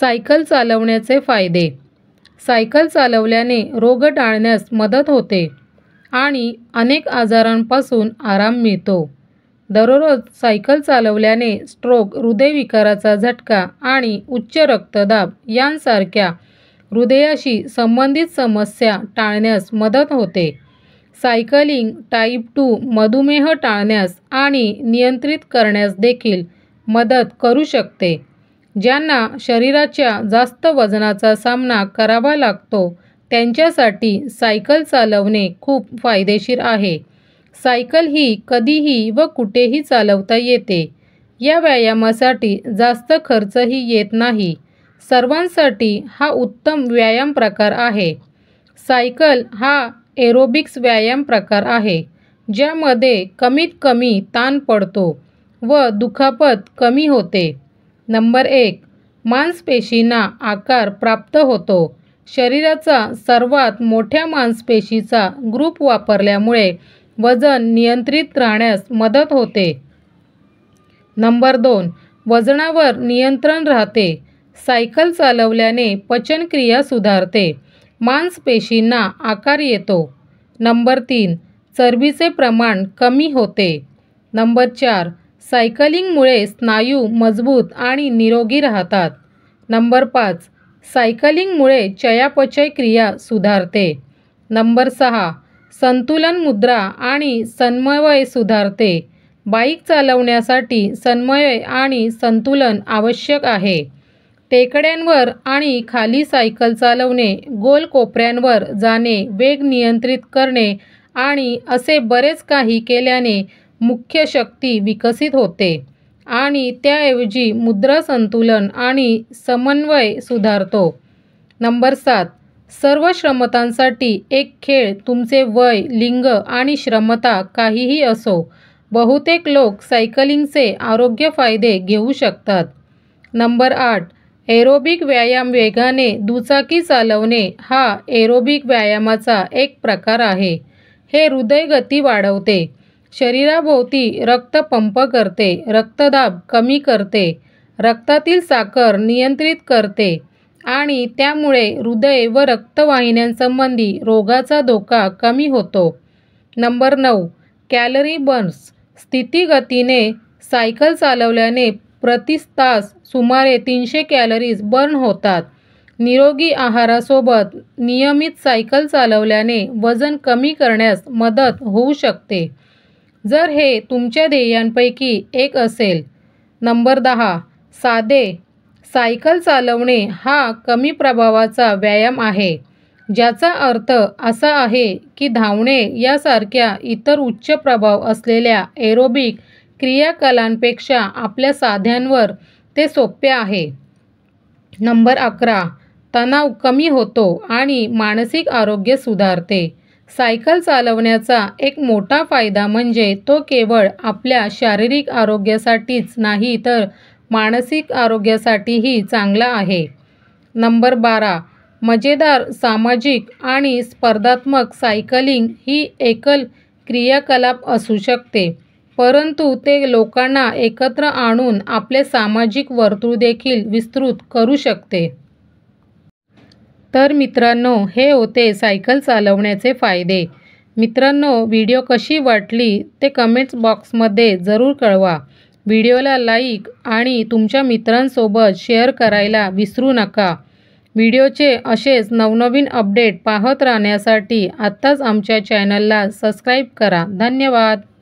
cycle चालवण्याचे फायदे cycle चालवल्याने रोग टाळण्यास मदत होते आणि अनेक आजारांपासून आराम मिळतो दररोज सायकल चालवल्याने स्ट्रोक हृदयविकाराचा झटका आणि उच्च रक्तदाब यांसारख्या हृदयाशी संबंधित समस्या टाळण्यास मदत होते सायकलिंग टाईप टू मधुमेह टाळण्यास आणि नियंत्रित करण्यास देखील मदत करू शकते ज्यांना शरीराच्या जास्त वजनाचा सामना करावा लागतो त्यांच्यासाठी सायकल चालवणे खूप फायदेशीर आहे सायकल ही कधीही व कुठेही चालवता येते या व्यायामासाठी जास्त खर्चही येत नाही सर्वांसाठी हा उत्तम व्यायाम प्रकार आहे सायकल हा एरोबिक्स व्यायाम प्रकार आहे ज्यामध्ये कमीत कमी ताण पडतो व दुखापत कमी होते नंबर एक मांसपेशींना आकार प्राप्त होतो शरीराचा सर्वात मोठ्या मांसपेशीचा ग्रुप वापरल्यामुळे वजन नियंत्रित राहण्यास मदत होते नंबर दोन वजनावर नियंत्रण राहते सायकल चालवल्याने पचनक्रिया सुधारते मांसपेशींना आकार येतो नंबर तीन चरबीचे प्रमाण कमी होते नंबर चार सायकलिंगमुळे स्नायू मजबूत आणि निरोगी राहतात नंबर पाच सायकलिंगमुळे चयापचय क्रिया सुधारते नंबर सहा संतुलन मुद्रा आणि सन्मवय सुधारते बाईक चालवण्यासाठी सन्मय आणि संतुलन आवश्यक आहे टेकड्यांवर आणि खाली सायकल चालवणे गोल कोपऱ्यांवर जाणे वेग नियंत्रित करणे आणि असे बरेच काही केल्याने मुख्य शक्ती विकसित होते आणि त्याऐवजी मुद्रा संतुलन आणि समन्वय सुधारतो नंबर सात सर्व श्रमतांसाठी एक खेळ तुमचे वय लिंग आणि श्रमता काहीही असो बहुतेक लोक सायकलिंगचे आरोग्य फायदे घेऊ शकतात नंबर आठ एरोबिक व्यायाम वेगाने दुचाकी चालवणे हा एरोबिक व्यायामाचा एक प्रकार आहे हे हृदयगती वाढवते शरीराभोवती रक्त पंप करते रक्तदाब कमी करते रक्तातील साखर नियंत्रित करते आणि त्यामुळे हृदय व रक्तवाहिन्यांसंबंधी रोगाचा धोका कमी होतो नंबर नऊ कॅलरी बर्न्स स्थितीगतीने सायकल चालवल्याने तास सुमारे तीनशे कॅलरीज बर्न होतात निरोगी आहारासोबत नियमित सायकल चालवल्याने वजन कमी करण्यास मदत होऊ शकते जर हे तुमच्या ध्येयांपैकी एक असेल नंबर दहा साधे सायकल चालवणे हा कमी प्रभावाचा व्यायाम आहे ज्याचा अर्थ असा आहे की धावणे यासारख्या इतर उच्च प्रभाव असलेल्या एरोबिक क्रियाकलांपेक्षा आपल्या साध्यांवर ते सोपे आहे नंबर अकरा तणाव कमी होतो आणि मानसिक आरोग्य सुधारते सायकल चालवण्याचा एक मोठा फायदा म्हणजे तो केवळ आपल्या शारीरिक आरोग्यासाठीच नाही तर मानसिक आरोग्यासाठीही चांगला आहे नंबर बारा मजेदार सामाजिक आणि स्पर्धात्मक सायकलिंग ही एकल क्रियाकलाप असू शकते परंतु ते लोकांना एकत्र आणून आपले सामाजिक वर्तुळ देखील विस्तृत करू शकते तर मित्रांनो हे होते सायकल चालवण्याचे फायदे मित्रांनो व्हिडिओ कशी वाटली ते कमेंट्स बॉक्समध्ये जरूर कळवा व्हिडिओला लाईक आणि तुमच्या मित्रांसोबत शेअर करायला विसरू नका व्हिडिओचे असेच नवनवीन अपडेट पाहत राहण्यासाठी आत्ताच आमच्या चॅनलला सबस्क्राईब करा धन्यवाद